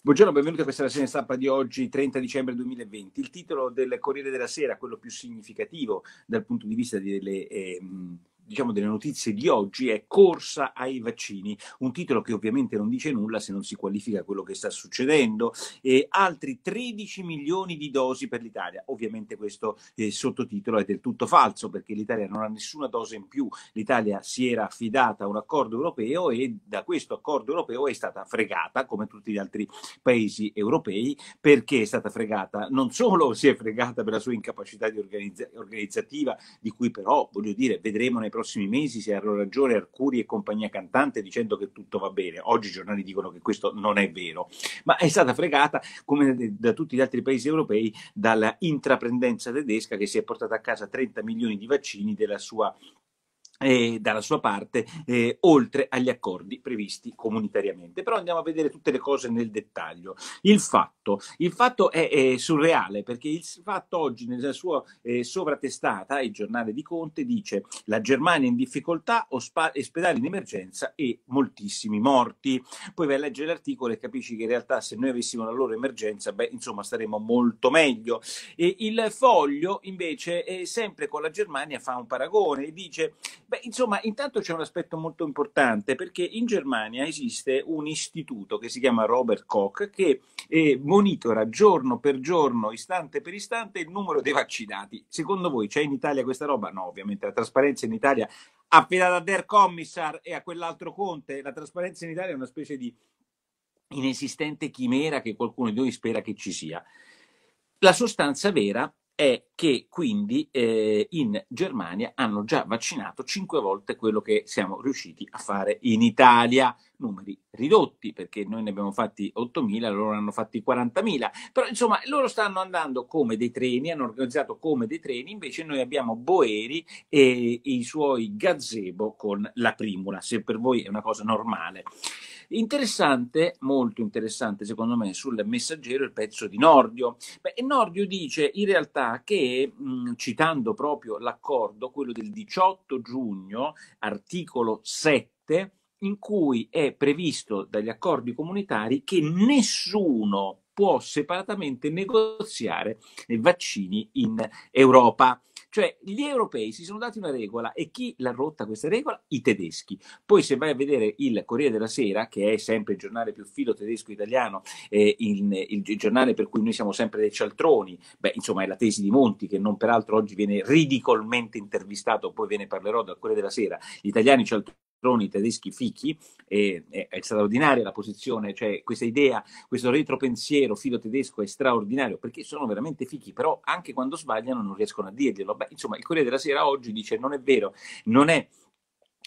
Buongiorno, benvenuti a questa rassegna stampa di oggi, 30 dicembre 2020. Il titolo del Corriere della Sera, quello più significativo dal punto di vista delle eh, diciamo, delle notizie di oggi è Corsa ai vaccini, un titolo che ovviamente non dice nulla se non si qualifica quello che sta succedendo, e altri 13 milioni di dosi per l'Italia. Ovviamente questo eh, sottotitolo è del tutto falso perché l'Italia non ha nessuna dose in più, l'Italia si era affidata a un accordo europeo e da questo accordo europeo è stata fregata come tutti gli altri paesi europei perché è stata fregata non solo si è fregata per la sua incapacità di organizza- organizzativa di cui però voglio dire vedremo nei prossimi prossimi mesi se hanno ragione Arcuri e compagnia cantante dicendo che tutto va bene. Oggi i giornali dicono che questo non è vero, ma è stata fregata, come da tutti gli altri paesi europei, dalla intraprendenza tedesca che si è portata a casa 30 milioni di vaccini della sua eh, dalla sua parte, eh, oltre agli accordi previsti comunitariamente. Però andiamo a vedere tutte le cose nel dettaglio. Il fatto, il fatto è, è, surreale perché il fatto oggi nella sua eh, sovratestata, il giornale di Conte, dice la Germania in difficoltà, ospa- ospedali in emergenza e moltissimi morti. Poi vai a leggere l'articolo e capisci che in realtà se noi avessimo la loro emergenza, beh, insomma, staremmo molto meglio. E il foglio invece, sempre con la Germania, fa un paragone e dice Beh, insomma, intanto c'è un aspetto molto importante perché in Germania esiste un istituto che si chiama Robert Koch che eh, monitora giorno per giorno, istante per istante, il numero dei vaccinati. Secondo voi c'è in Italia questa roba? No, ovviamente la trasparenza in Italia affidata a Der Commissar e a quell'altro Conte, la trasparenza in Italia è una specie di inesistente chimera che qualcuno di noi spera che ci sia. La sostanza vera è che quindi eh, in Germania hanno già vaccinato cinque volte quello che siamo riusciti a fare in Italia. Numeri ridotti perché noi ne abbiamo fatti 8.000, loro hanno fatti 40.000, però insomma loro stanno andando come dei treni, hanno organizzato come dei treni, invece noi abbiamo Boeri e i suoi gazebo con la primula, se per voi è una cosa normale. Interessante, molto interessante secondo me, sul messaggero il pezzo di Nordio. Beh, Nordio dice in realtà che, mh, citando proprio l'accordo, quello del 18 giugno, articolo 7, in cui è previsto dagli accordi comunitari che nessuno può separatamente negoziare vaccini in Europa. Cioè gli europei si sono dati una regola e chi l'ha rotta questa regola? I tedeschi. Poi se vai a vedere il Corriere della Sera, che è sempre il giornale più filo tedesco italiano, eh, il, il, il, giornale per cui noi siamo sempre dei cialtroni, beh insomma è la tesi di Monti che non peraltro oggi viene ridicolmente intervistato, poi ve ne parlerò dal Corriere della Sera, gli italiani cialtroni i tedeschi fichi, e, è, è straordinaria la posizione, cioè questa idea, questo retropensiero filo tedesco è straordinario perché sono veramente fichi, però anche quando sbagliano non riescono a dirglielo. Beh, insomma, il Corriere della Sera oggi dice non è vero, non è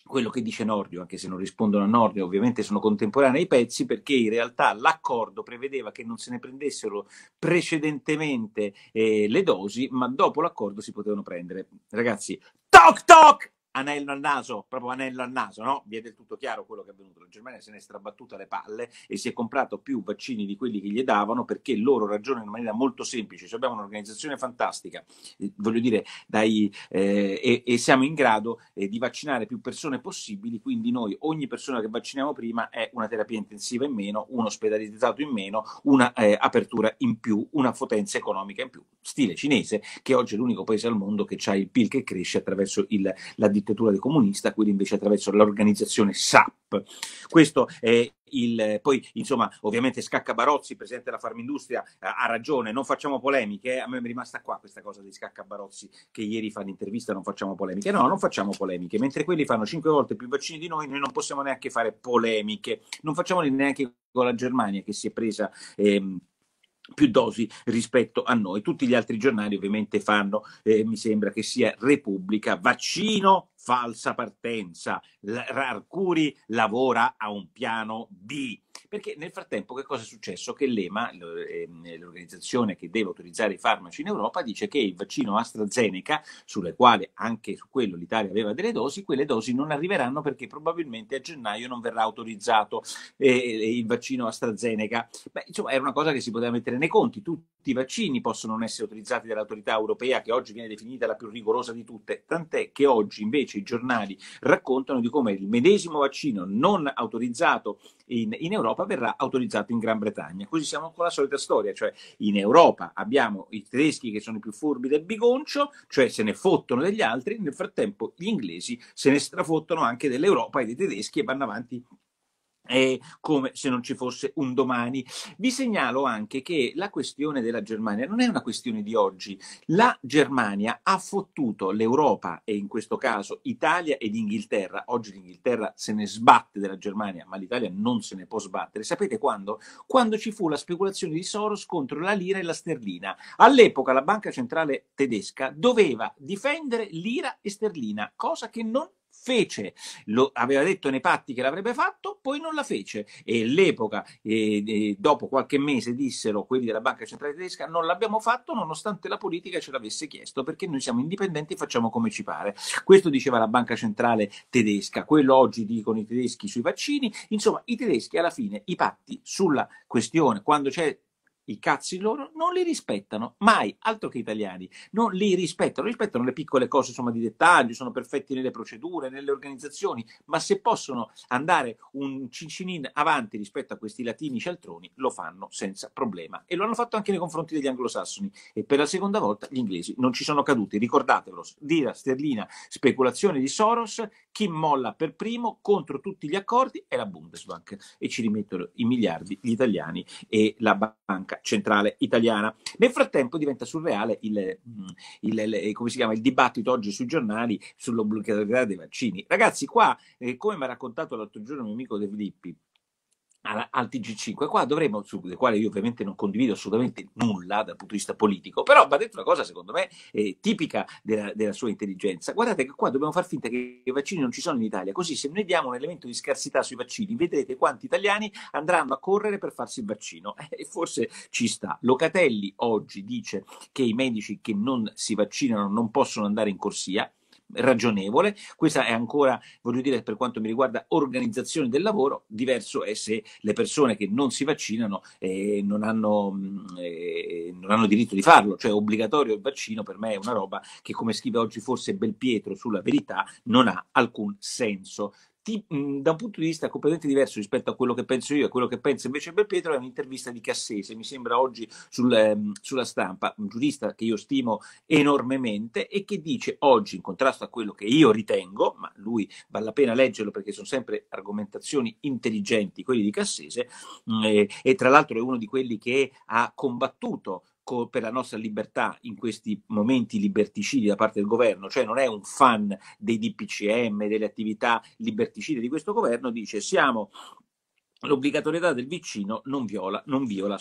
quello che dice Nordio, anche se non rispondono a Nordio, ovviamente sono contemporanei ai pezzi, perché in realtà l'accordo prevedeva che non se ne prendessero precedentemente eh, le dosi, ma dopo l'accordo si potevano prendere. Ragazzi, toc toc! anello al naso, proprio anello al naso, no? Vi è del tutto chiaro quello che è avvenuto. La Germania se ne è strabattuta le palle e si è comprato più vaccini di quelli che gli davano perché loro ragionano in maniera molto semplice. Cioè abbiamo un'organizzazione fantastica, eh, voglio dire, dai, eh, e, e, siamo in grado eh, di vaccinare più persone possibili, quindi noi ogni persona che vacciniamo prima è una terapia intensiva in meno, un ospedalizzato in meno, una eh, apertura in più, una potenza economica in più. Stile cinese, che oggi è l'unico paese al mondo che ha il PIL che cresce attraverso il, la distribuzione dittatura dei comunisti, quelli invece attraverso l'organizzazione SAP. Questo è il, poi, insomma, ovviamente Scaccabarozzi, presidente della Farmindustria, eh, ha ragione, non facciamo polemiche. Eh, a me è rimasta qua questa cosa di Scaccabarozzi che ieri fa l'intervista, non facciamo polemiche. No, non facciamo polemiche. Mentre quelli fanno cinque volte più vaccini di noi, noi non possiamo neanche fare polemiche. Non facciamole neanche con la Germania che si è presa... Ehm, più dosi rispetto a noi. Tutti gli altri giornali ovviamente fanno, eh, mi sembra che sia Repubblica, vaccino, falsa partenza, L- Rarcuri lavora a un piano B. Perché nel frattempo che cosa è successo? Che l'EMA, ehm, l'organizzazione che deve autorizzare i farmaci in Europa, dice che il vaccino AstraZeneca, sulle quali anche su quello l'Italia aveva delle dosi, quelle dosi non arriveranno perché probabilmente a gennaio non verrà autorizzato eh, eh, il vaccino AstraZeneca. Beh, insomma, era una cosa che si poteva mettere nei conti. Tutti i vaccini possono non essere autorizzati dall'autorità europea, che oggi viene definita la più rigorosa di tutte, tant'è che oggi invece i giornali raccontano di come il medesimo vaccino non autorizzato in, in Europa verrà autorizzato in Gran Bretagna. Così siamo con la solita storia, cioè in Europa abbiamo i tedeschi che sono i più furbi del bigoncio, cioè se ne fottono degli altri, nel frattempo gli inglesi se ne strafottono anche dell'Europa e dei tedeschi e vanno avanti eh, come se non ci fosse un domani. Vi segnalo anche che la questione della Germania non è una questione di oggi. La Germania ha fottuto l'Europa e in questo caso Italia ed Inghilterra. Oggi l'Inghilterra se ne sbatte della Germania, ma l'Italia non se ne può sbattere. Sapete quando? Quando ci fu la speculazione di Soros contro la lira e la sterlina. All'epoca la banca centrale tedesca doveva difendere lira e sterlina, cosa che non fece, lo, aveva detto nei patti che l'avrebbe fatto, poi non la fece e l'epoca, e, e dopo qualche mese dissero quelli della Banca Centrale Tedesca non l'abbiamo fatto nonostante la politica ce l'avesse chiesto perché noi siamo indipendenti e facciamo come ci pare. Questo diceva la Banca Centrale Tedesca, quello oggi dicono i tedeschi sui vaccini, insomma i tedeschi alla fine i patti sulla questione, quando c'è i cazzi loro non li rispettano mai, altro che italiani, non li rispettano, rispettano le piccole cose insomma, di dettaglio, sono perfetti nelle procedure, nelle organizzazioni, ma se possono andare un cincinin avanti rispetto a questi latini cialtroni, lo fanno senza problema e lo hanno fatto anche nei confronti degli anglosassoni e per la seconda volta gli inglesi non ci sono caduti, ricordatevelo, lira sterlina, speculazione di Soros, chi molla per primo contro tutti gli accordi è la Bundesbank e ci rimettono i miliardi gli italiani e la banca centrale italiana. Nel frattempo diventa surreale il, mm, il, il, eh, chiama, il dibattito oggi sui giornali sull'obbligatorietà dei vaccini. Ragazzi, qua, eh, come mi ha raccontato l'altro giorno il mio amico De Filippi, al, al TG5, qua dovremmo, su del quale io ovviamente non condivido assolutamente nulla dal punto di vista politico, però va detto una cosa secondo me eh, tipica della, della, sua intelligenza. Guardate che qua dobbiamo far finta che i vaccini non ci sono in Italia, così se noi diamo un elemento di scarsità sui vaccini vedrete quanti italiani andranno a correre per farsi il vaccino e forse ci sta. Locatelli oggi dice che i medici che non si vaccinano non possono andare in corsia, ragionevole. Questa è ancora, voglio dire, per quanto mi riguarda, organizzazione del lavoro. Diverso è se le persone che non si vaccinano eh, non, hanno, mm, eh, non, hanno, diritto di farlo, cioè obbligatorio il vaccino per me è una roba che, come scrive oggi forse Belpietro sulla verità, non ha alcun senso ti, mh, da un punto di vista completamente diverso rispetto a quello che penso io e a quello che pensa invece Belpietro è un'intervista di Cassese, mi sembra oggi sul, ehm, sulla stampa, un giurista che io stimo enormemente e che dice oggi, in contrasto a quello che io ritengo, ma lui vale la pena leggerlo perché sono sempre argomentazioni intelligenti, quelli di Cassese, mh, e, e tra l'altro è uno di quelli che ha combattuto per la nostra libertà in questi momenti liberticidi da parte del governo, cioè non è un fan dei DPCM, delle attività liberticide di questo governo, dice siamo l'obbligatorietà del vicino non viola, non viola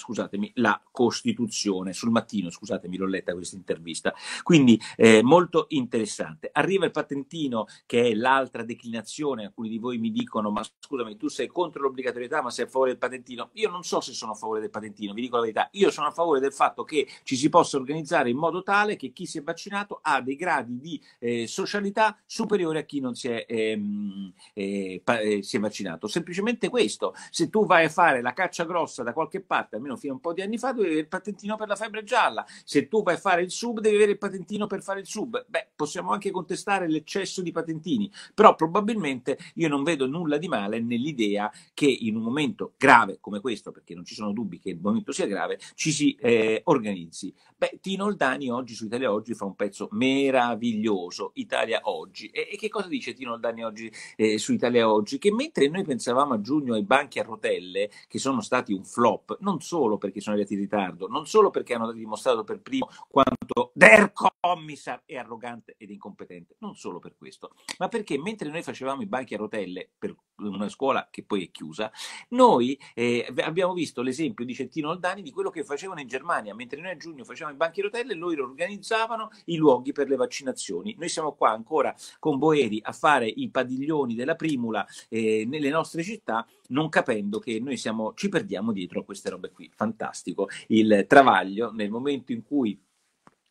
la Costituzione. Sul mattino, scusatemi, l'ho letta questa intervista. Quindi eh, molto interessante. Arriva il patentino, che è l'altra declinazione. Alcuni di voi mi dicono, ma scusami, tu sei contro l'obbligatorietà, ma sei a favore del patentino. Io non so se sono a favore del patentino, vi dico la verità. Io sono a favore del fatto che ci si possa organizzare in modo tale che chi si è vaccinato ha dei gradi di eh, socialità superiori a chi non si è, ehm, eh, eh, si è vaccinato. Semplicemente questo se tu vai a fare la caccia grossa da qualche parte, almeno fino a un po' di anni fa, devi avere il patentino per la febbre gialla. Se tu vai a fare il sub, devi avere il patentino per fare il sub. Beh, possiamo anche contestare l'eccesso di patentini, però probabilmente io non vedo nulla di male nell'idea che in un momento grave come questo, perché non ci sono dubbi che il momento sia grave, ci si eh, organizzi. Beh, Tino Oldani oggi su Italia Oggi fa un pezzo meraviglioso, Italia Oggi. E, e che cosa dice Tino Oldani oggi eh, su Italia Oggi? Che mentre noi pensavamo a giugno ai banchi a rotelle che sono stati un flop, non solo perché sono arrivati in ritardo, non solo perché hanno dimostrato per primo quanto Der Commissar è arrogante ed incompetente, non solo per questo, ma perché mentre noi facevamo i banchi a rotelle per una scuola che poi è chiusa, noi eh, abbiamo visto l'esempio di Centino Oldani di quello che facevano in Germania, mentre noi a giugno facevamo i banchi rotelle, loro organizzavano i luoghi per le vaccinazioni. Noi siamo qua ancora con Boeri a fare i padiglioni della primula eh, nelle nostre città, non capendo che noi siamo, ci perdiamo dietro a queste robe qui. Fantastico il travaglio nel momento in cui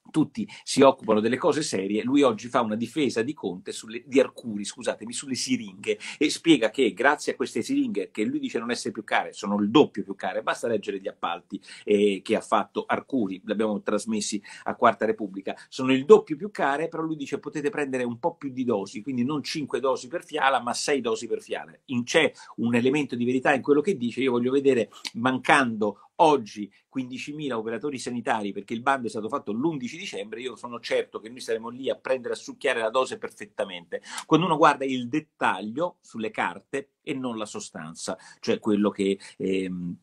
tutti si occupano delle cose serie, lui oggi fa una difesa di Conte sulle, di Arcuri, scusatemi, sulle siringhe e spiega che grazie a queste siringhe che lui dice non essere più care, sono il doppio più care, basta leggere gli appalti eh, che ha fatto Arcuri, li abbiamo trasmessi a Quarta Repubblica, sono il doppio più care, però lui dice potete prendere un po' più di dosi, quindi non 5 dosi per fiala, ma 6 dosi per fiala. In, c'è un elemento di verità in quello che dice, io voglio vedere mancando oggi 15.000 operatori sanitari perché il bando è stato fatto l'11 dicembre, io sono certo che noi saremo lì a prendere, a succhiare la dose perfettamente. Quando uno guarda il dettaglio sulle carte e non la sostanza, cioè quello che... Ehm,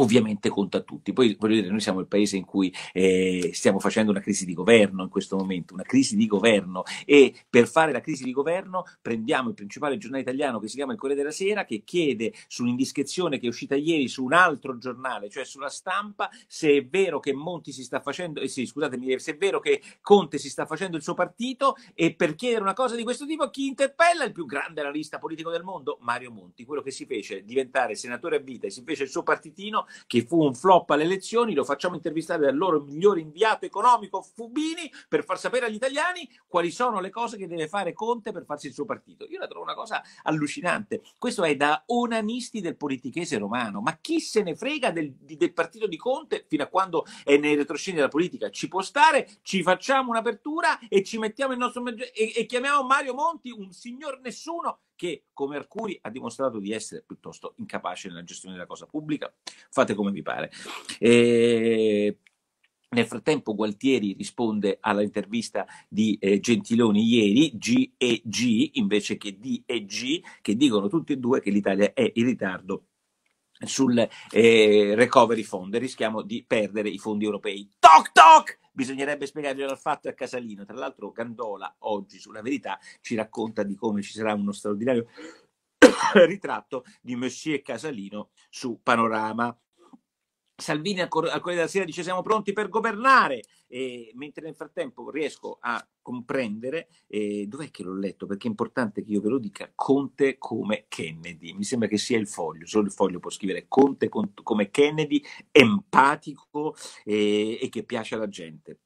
ovviamente conta a tutti. Poi voglio dire, noi siamo il paese in cui eh, stiamo facendo una crisi di governo in questo momento, una crisi di governo e per fare la crisi di governo prendiamo il principale giornale italiano che si chiama il Corriere della Sera che chiede su un'indiscrezione che è uscita ieri su un altro giornale, cioè sulla stampa, se è vero che Monti si sta facendo, eh sì, scusatemi, se è vero che Conte si sta facendo il suo partito e per chiedere una cosa di questo tipo chi interpella il più grande analista politico del mondo, Mario Monti, quello che si fece diventare senatore a vita e si fece il suo partitino che fu un flop alle elezioni, lo facciamo intervistare dal loro migliore inviato economico Fubini per far sapere agli italiani quali sono le cose che deve fare Conte per farsi il suo partito. Io la trovo una cosa allucinante. Questo è da onanisti del politichese romano, ma chi se ne frega del, del partito di Conte fino a quando è nei retroscena della politica? Ci può stare, ci facciamo un'apertura e ci mettiamo il nostro e, e chiamiamo Mario Monti un signor nessuno che come Arcuri ha dimostrato di essere piuttosto incapace nella gestione della cosa pubblica. Fate come vi pare. E... Nel frattempo Gualtieri risponde all'intervista di eh, Gentiloni ieri, G e G invece che D e G, che dicono tutti e due che l'Italia è in ritardo sul eh, recovery fund, rischiamo di perdere i fondi europei. Toc toc! bisognerebbe spiegarglielo al fatto a Casalino. Tra l'altro Gandola oggi sulla verità ci racconta di come ci sarà uno straordinario ritratto di Monsieur Casalino su Panorama Salvini al Corriere della Sera dice siamo pronti per governare, e, mentre nel frattempo riesco a comprendere, eh, dov'è che l'ho letto? Perché è importante che io ve lo dica, Conte come Kennedy, mi sembra che sia il foglio, solo il foglio può scrivere Conte come Kennedy, empatico eh, e che piace alla gente.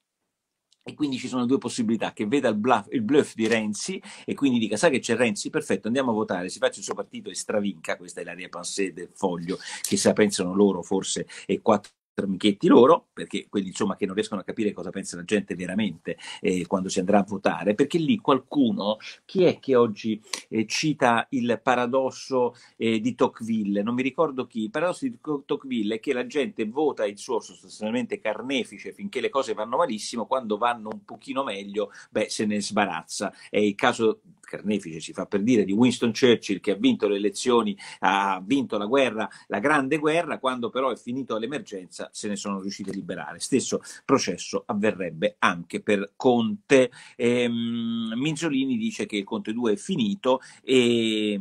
E quindi ci sono due possibilità, che veda il bluff, il bluff, di Renzi e quindi dica, sai che c'è Renzi, perfetto, andiamo a votare, si faccia il suo partito e stravinca, questa è l'aria pensée del Foglio, chissà pensano loro forse, e quattro amichetti loro, perché quelli insomma che non riescono a capire cosa pensa la gente veramente eh, quando si andrà a votare, perché lì qualcuno, chi è che oggi eh, cita il paradosso eh, di Tocqueville? Non mi ricordo chi, il paradosso di Tocqueville è che la gente vota il suo sostanzialmente carnefice finché le cose vanno malissimo, quando vanno un pochino meglio, beh, se ne sbarazza. È il caso carnefice si fa per dire, di Winston Churchill che ha vinto le elezioni, ha vinto la guerra, la grande guerra, quando però è finita l'emergenza se ne sono riusciti a liberare. Stesso processo avverrebbe anche per Conte. Ehm, Minzolini dice che il Conte 2 è finito e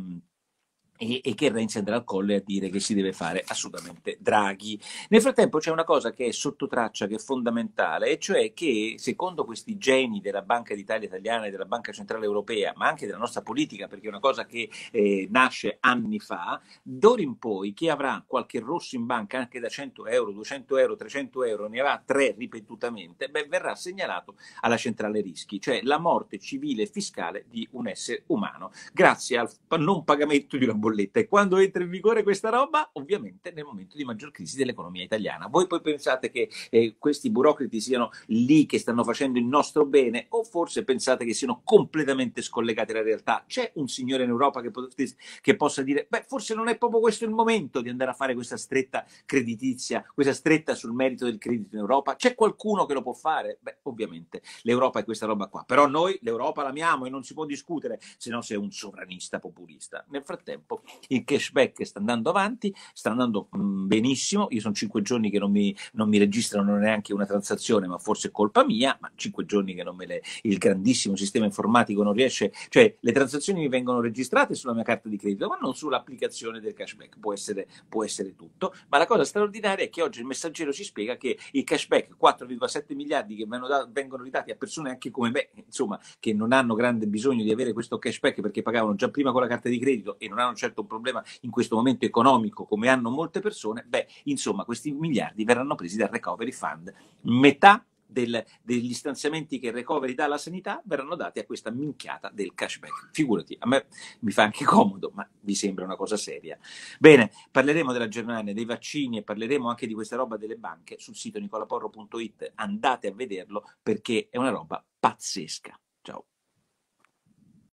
e, e, che Renzi andrà al colle a dire che si deve fare assolutamente Draghi. Nel frattempo c'è una cosa che è sotto traccia, che è fondamentale, e cioè che secondo questi geni della Banca d'Italia italiana e della Banca Centrale Europea, ma anche della nostra politica, perché è una cosa che eh, nasce anni fa, d'ora in poi chi avrà qualche rosso in banca anche da 100 euro, 200 euro, 300 euro, ne avrà tre ripetutamente, beh, verrà segnalato alla centrale rischi, cioè la morte civile e fiscale di un essere umano, grazie al non pagamento di una bolletta bolletta. E quando entra in vigore questa roba? Ovviamente nel momento di maggior crisi dell'economia italiana. Voi poi pensate che eh, questi burocrati siano lì che stanno facendo il nostro bene o forse pensate che siano completamente scollegati alla realtà? C'è un signore in Europa che, potete, che possa dire, beh, forse non è proprio questo il momento di andare a fare questa stretta creditizia, questa stretta sul merito del credito in Europa? C'è qualcuno che lo può fare? Beh, ovviamente l'Europa è questa roba qua. Però noi l'Europa l'amiamo e non si può discutere, se no sei un sovranista populista. Nel frattempo il cashback sta andando avanti, sta andando mm, benissimo. Io sono cinque giorni che non mi, non mi registrano neanche una transazione, ma forse è colpa mia. Ma cinque giorni che non me le, il grandissimo sistema informatico non riesce, cioè le transazioni mi vengono registrate sulla mia carta di credito, ma non sull'applicazione del cashback. Può essere, può essere tutto. Ma la cosa straordinaria è che oggi il messaggero ci spiega che il cashback 4,7 miliardi che vengono ridati a persone anche come me, insomma, che non hanno grande bisogno di avere questo cashback perché pagavano già prima con la carta di credito e non hanno certo certo un problema in questo momento economico come hanno molte persone, beh, insomma, questi miliardi verranno presi dal Recovery Fund. Metà del, degli stanziamenti che il recovery dà alla sanità verranno dati a questa minchiata del cashback. Figurati, a me mi fa anche comodo, ma vi sembra una cosa seria. Bene, parleremo della giornata dei vaccini e parleremo anche di questa roba delle banche sul sito nicolaporro.it. Andate a vederlo perché è una roba pazzesca. Ciao.